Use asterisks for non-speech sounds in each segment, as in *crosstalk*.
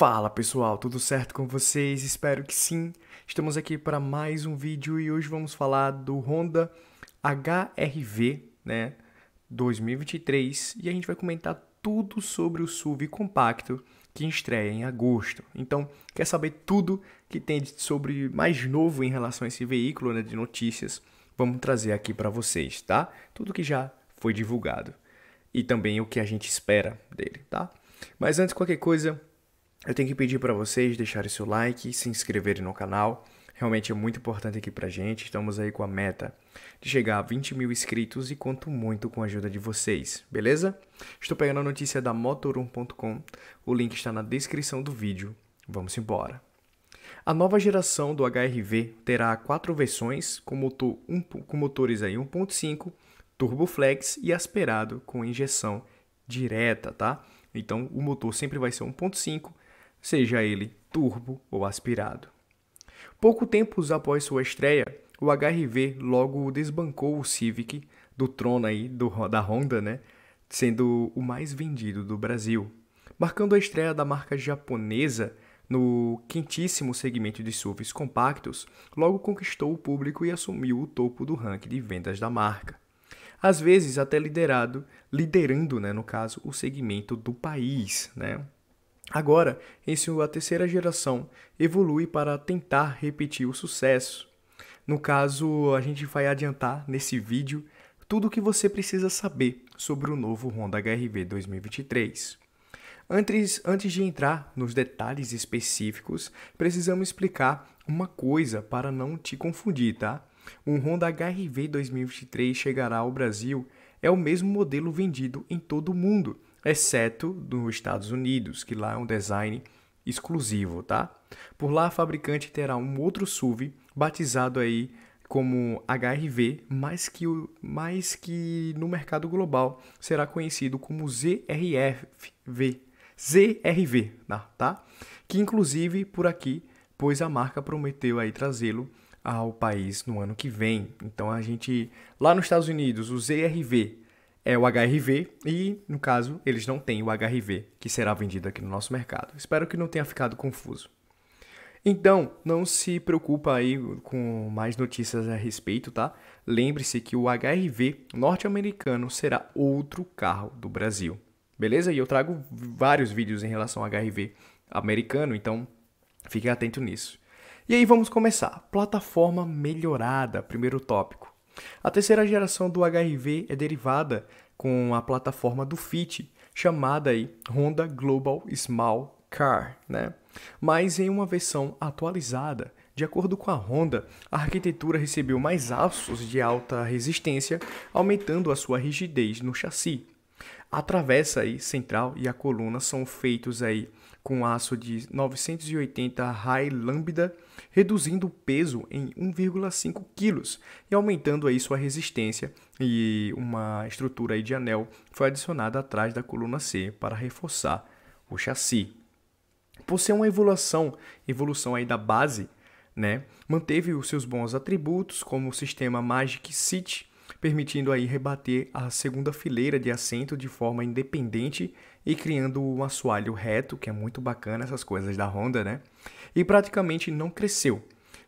Fala pessoal, tudo certo com vocês? Espero que sim. Estamos aqui para mais um vídeo e hoje vamos falar do Honda HRV, né, 2023 e a gente vai comentar tudo sobre o SUV compacto que estreia em agosto. Então, quer saber tudo que tem sobre mais novo em relação a esse veículo, né, de notícias? Vamos trazer aqui para vocês, tá? Tudo que já foi divulgado e também o que a gente espera dele, tá? Mas antes de qualquer coisa, eu tenho que pedir para vocês deixarem seu like, se inscreverem no canal. Realmente é muito importante aqui pra gente. Estamos aí com a meta de chegar a 20 mil inscritos e conto muito com a ajuda de vocês, beleza? Estou pegando a notícia da Motorum.com. O link está na descrição do vídeo. Vamos embora. A nova geração do HRV terá quatro versões com, motor, um, com motores 1.5, turboflex e asperado com injeção direta, tá? Então o motor sempre vai ser 1.5 seja ele turbo ou aspirado. Pouco tempo após sua estreia, o HRV logo desbancou o Civic do trono aí do, da Honda, né? Sendo o mais vendido do Brasil, marcando a estreia da marca japonesa no quentíssimo segmento de SUVs compactos, logo conquistou o público e assumiu o topo do ranking de vendas da marca. Às vezes até liderado, liderando, né, no caso, o segmento do país, né? Agora, em sua terceira geração, evolui para tentar repetir o sucesso. No caso, a gente vai adiantar nesse vídeo tudo o que você precisa saber sobre o novo Honda HRV 2023. Antes, antes de entrar nos detalhes específicos, precisamos explicar uma coisa para não te confundir, tá? O Honda HRV 2023 chegará ao Brasil é o mesmo modelo vendido em todo o mundo exceto nos Estados Unidos, que lá é um design exclusivo, tá? Por lá, a fabricante terá um outro SUV batizado aí como HRV, mas que, mas que no mercado global será conhecido como ZRFV, ZRV, tá? Que inclusive por aqui, pois a marca prometeu aí trazê-lo ao país no ano que vem. Então a gente lá nos Estados Unidos, o ZRV é o HRV e, no caso, eles não têm o HRV que será vendido aqui no nosso mercado. Espero que não tenha ficado confuso. Então, não se preocupa aí com mais notícias a respeito, tá? Lembre-se que o HRV norte-americano será outro carro do Brasil. Beleza? E eu trago vários vídeos em relação ao HRV americano, então fique atento nisso. E aí vamos começar. Plataforma melhorada, primeiro tópico. A terceira geração do HRV é derivada com a plataforma do FIT, chamada aí Honda Global Small Car, né? mas em uma versão atualizada. De acordo com a Honda, a arquitetura recebeu mais aços de alta resistência, aumentando a sua rigidez no chassi. A travessa aí, central e a coluna são feitos aí com aço de 980 Rai Lambda, reduzindo o peso em 1,5 kg e aumentando aí sua resistência. E uma estrutura aí de anel foi adicionada atrás da coluna C para reforçar o chassi. Por ser uma evolução, evolução aí da base, né? Manteve os seus bons atributos, como o sistema Magic City, permitindo aí rebater a segunda fileira de assento de forma independente e criando um assoalho reto, que é muito bacana essas coisas da Honda, né? E praticamente não cresceu,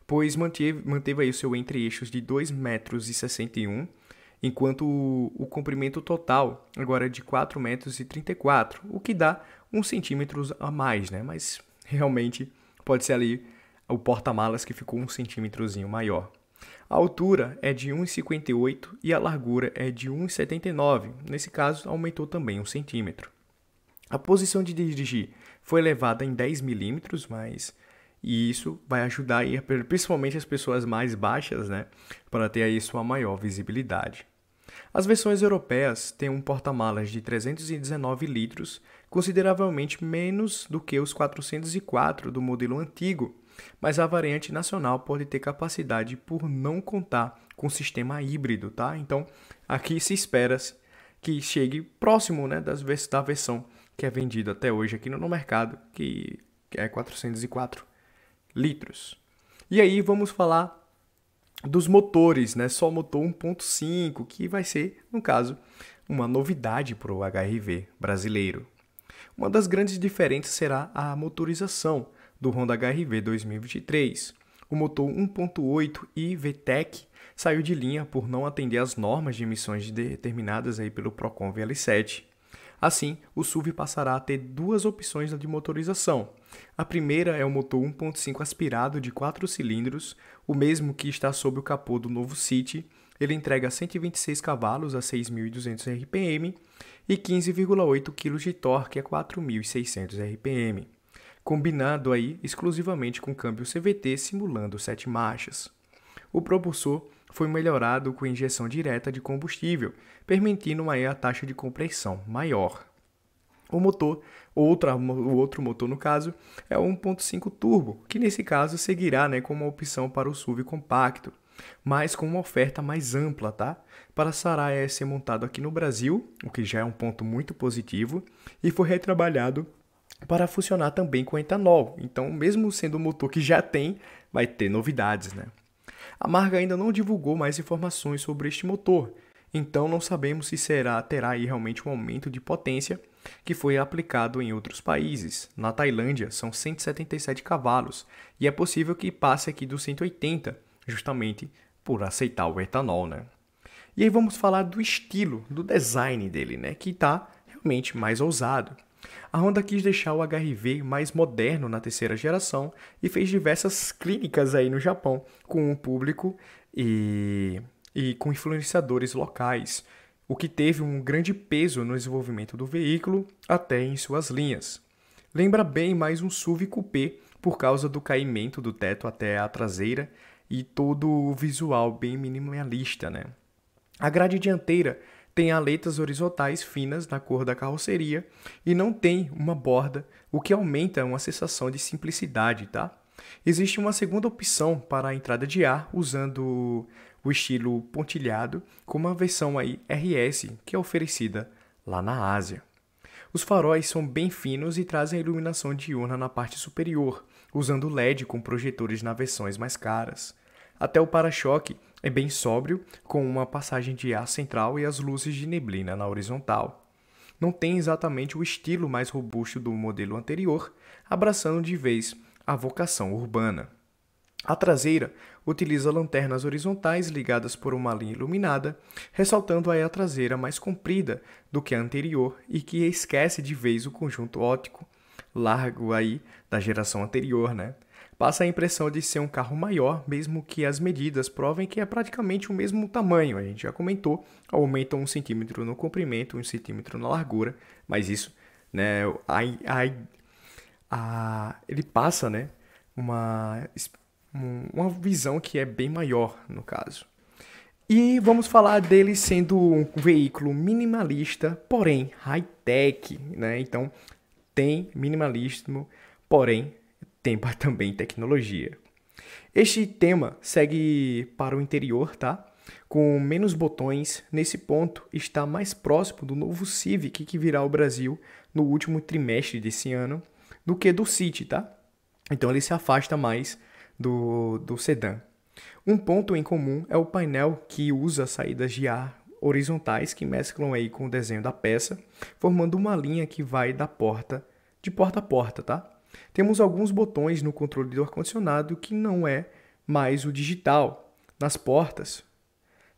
pois manteve, manteve aí o seu entre-eixos de 2,61 metros, enquanto o, o, comprimento total agora é de 4,34 metros, o que dá 1 centímetro a mais, né? Mas realmente pode ser ali o porta-malas que ficou um centímetrozinho maior. A altura é de 1,58 e a largura é de 1,79. Nesse caso, aumentou também um centímetro. A posição de dirigir foi elevada em 10 milímetros, mas e isso vai ajudar aí, principalmente as pessoas mais baixas, né, para ter aí sua maior visibilidade. As versões europeias têm um porta-malas de 319 litros, consideravelmente menos do que os 404 do modelo antigo, mas a variante nacional pode ter capacidade por não contar com sistema híbrido, tá? Então, aqui se espera que chegue próximo né, das, da versão que é vendida até hoje aqui no mercado, que é 404 litros. E aí vamos falar dos motores, né? Só motor 1.5, que vai ser, no caso, uma novidade para o HRV brasileiro. Uma das grandes diferenças será a motorização, do Honda HRV 2023. O motor 1.8 i VTEC saiu de linha por não atender às normas de emissões determinadas aí pelo Procon VL7. Assim, o SUV passará a ter duas opções de motorização. A primeira é o motor 1.5 aspirado de 4 cilindros, o mesmo que está sob o capô do novo City. Ele entrega 126 cavalos a 6.200 RPM e 15,8 kg de torque a 4.600 RPM combinado aí exclusivamente com câmbio CVT simulando sete marchas. O propulsor foi melhorado com injeção direta de combustível, permitindo aí a taxa de compressão maior. O motor, outra, o outro motor no caso, é o 1.5 turbo, que nesse caso seguirá né, como opção para o SUV compacto, mas com uma oferta mais ampla, tá? Para Saraya ser é montado aqui no Brasil, o que já é um ponto muito positivo, e foi retrabalhado para funcionar também com etanol. Então, mesmo sendo um motor que já tem, vai ter novidades, né? A marca ainda não divulgou mais informações sobre este motor, então não sabemos se será terá aí realmente um aumento de potência que foi aplicado em outros países. Na Tailândia são 177 cavalos e é possível que passe aqui dos 180, justamente por aceitar o etanol, né? E aí vamos falar do estilo, do design dele, né, que está realmente mais ousado. A Honda quis deixar o HRV mais moderno na terceira geração e fez diversas clínicas aí no Japão com o um público e, e com influenciadores locais, o que teve um grande peso no desenvolvimento do veículo até em suas linhas. Lembra bem mais um SUV coupé por causa do caimento do teto até a traseira e todo o visual bem minimalista, né? A grade dianteira tem aletas horizontais finas na cor da carroceria e não tem uma borda, o que aumenta uma sensação de simplicidade, tá? Existe uma segunda opção para a entrada de ar usando o estilo pontilhado, como a versão aí RS, que é oferecida lá na Ásia. Os faróis são bem finos e trazem iluminação diurna na parte superior, usando LED com projetores nas versões mais caras. Até o para-choque é bem sóbrio, com uma passagem de ar central e as luzes de neblina na horizontal. Não tem exatamente o estilo mais robusto do modelo anterior, abraçando de vez a vocação urbana. A traseira utiliza lanternas horizontais ligadas por uma linha iluminada, ressaltando aí a traseira mais comprida do que a anterior e que esquece de vez o conjunto óptico largo aí da geração anterior, né? passa a impressão de ser um carro maior, mesmo que as medidas provem que é praticamente o mesmo tamanho. A gente já comentou, aumenta um centímetro no comprimento, um centímetro na largura, mas isso, né, a, a, a, ele passa, né, uma, uma visão que é bem maior, no caso. E vamos falar dele sendo um veículo minimalista, porém high-tech, né? Então tem minimalismo, porém tem *laughs* também tecnologia. Este tema segue para o interior, tá? Com menos botões, nesse ponto está mais próximo do novo Civic que virá ao Brasil no último trimestre desse ano do que do City, tá? Então ele se afasta mais do, do sedã. Um ponto em comum é o painel que usa saídas de ar horizontais que mesclam aí com o desenho da peça, formando uma linha que vai da porta de porta a porta, tá? Temos alguns botões no controle do ar-condicionado que não é mais o digital, nas portas,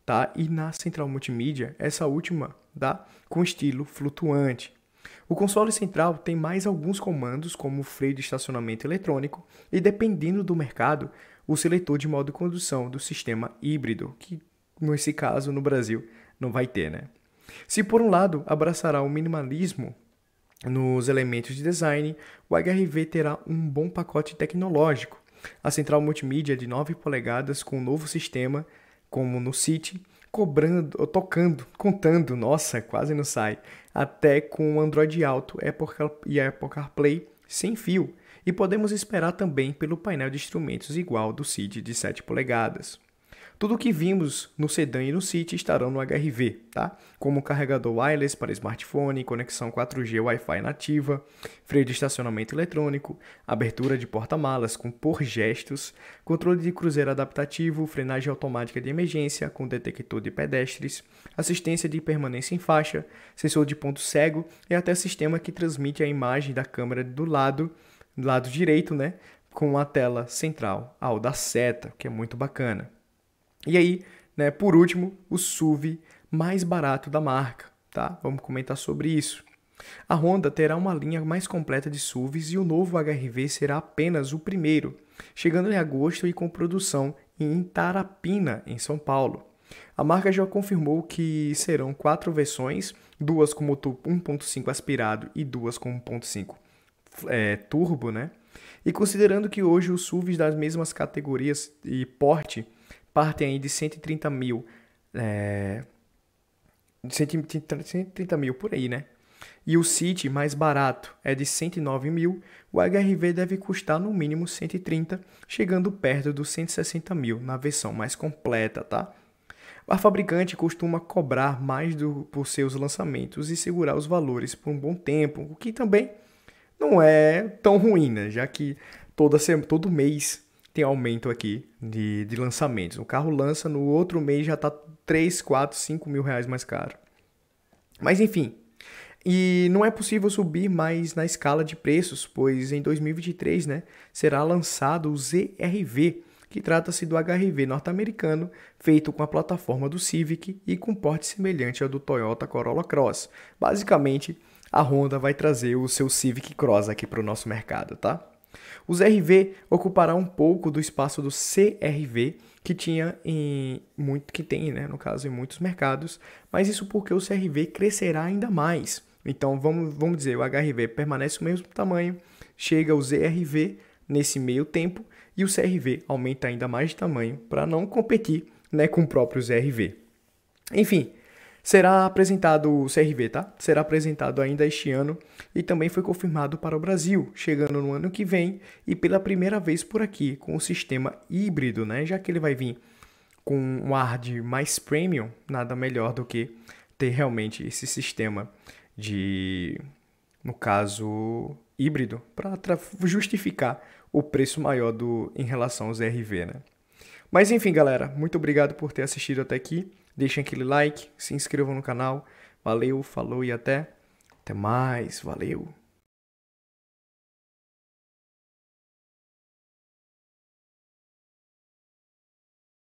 tá? E na central multimídia, essa última dá tá? com estilo flutuante. O console central tem mais alguns comandos, como o freio de estacionamento eletrônico, e dependendo do mercado, o seletor de modo de condução do sistema híbrido, que nesse caso no Brasil não vai ter, né? Se por um lado abraçará o minimalismo nos elementos de design, o HRV terá um bom pacote tecnológico. A central multimídia de 9 polegadas com um novo sistema, como no City, cobrando, ou tocando, contando, nossa, quase não sai, até com o Android Auto Apple, e Apple CarPlay sem fio. E podemos esperar também pelo painel de instrumentos igual do CID de 7 polegadas. Tudo o que vimos no sedã e no City estarão no HRV, tá? Como carregador wireless para smartphone, conexão 4G Wi-Fi nativa, freio de estacionamento eletrônico, abertura de porta-malas com por gestos, controle de cruzeiro adaptativo, frenagem automática de emergência com detector de pedestres, assistência de permanência em faixa, sensor de ponto cego e até sistema que transmite a imagem da câmera do lado, do lado direito, né? Com a tela central ao da seta, que é muito bacana. E aí, né, por último, o SUV mais barato da marca, tá? Vamos comentar sobre isso. A Honda terá uma linha mais completa de SUVs e o novo HRV será apenas o primeiro, chegando em agosto e com produção em Tarapina, em São Paulo. A marca já confirmou que serão quatro versões, duas com motor 1.5 aspirado e duas com 1.5 é, turbo, né? E considerando que hoje os SUVs das mesmas categorias e porte partem aí de 130 mil. É, 130, 130 mil por aí, né? E o City mais barato é de 109 mil, o HRV deve custar no mínimo 130, chegando perto dos 160 mil na versão mais completa, tá? A fabricante costuma cobrar mais do, por seus lançamentos e segurar os valores por um bom tempo, o que também não é tão ruim, né? Já que toda, todo mês tem aumento aqui de, de lançamentos. O carro lança, no outro mês já está 3, 4, 5 mil reais mais caro. Mas enfim, e não é possível subir mais na escala de preços, pois em 2023 né, será lançado o ZRV, que trata-se do HRV norte-americano, feito com a plataforma do Civic e com porte semelhante ao do Toyota Corolla Cross. Basicamente, a Honda vai trazer o seu Civic Cross aqui para o nosso mercado, tá? Os RV ocupará um pouco do espaço do CRV que tinha em muito que tem, né, no caso em muitos mercados, mas isso porque o CRV crescerá ainda mais. Então vamos, vamos dizer, o HRV permanece o mesmo tamanho, chega o ZRV nesse meio tempo e o CRV aumenta ainda mais de tamanho para não competir, né, com o próprio ZRV. Enfim, Será apresentado o CRV, tá? Será apresentado ainda este ano e também foi confirmado para o Brasil, chegando no ano que vem e pela primeira vez por aqui com o sistema híbrido, né? Já que ele vai vir com um ar de mais premium, nada melhor do que ter realmente esse sistema de, no caso, híbrido, para justificar o preço maior do, em relação aos RV, né? Mas enfim, galera, muito obrigado por ter assistido até aqui. Deixem aquele like, se inscrevam no canal. Valeu, falou e até. Até mais, valeu.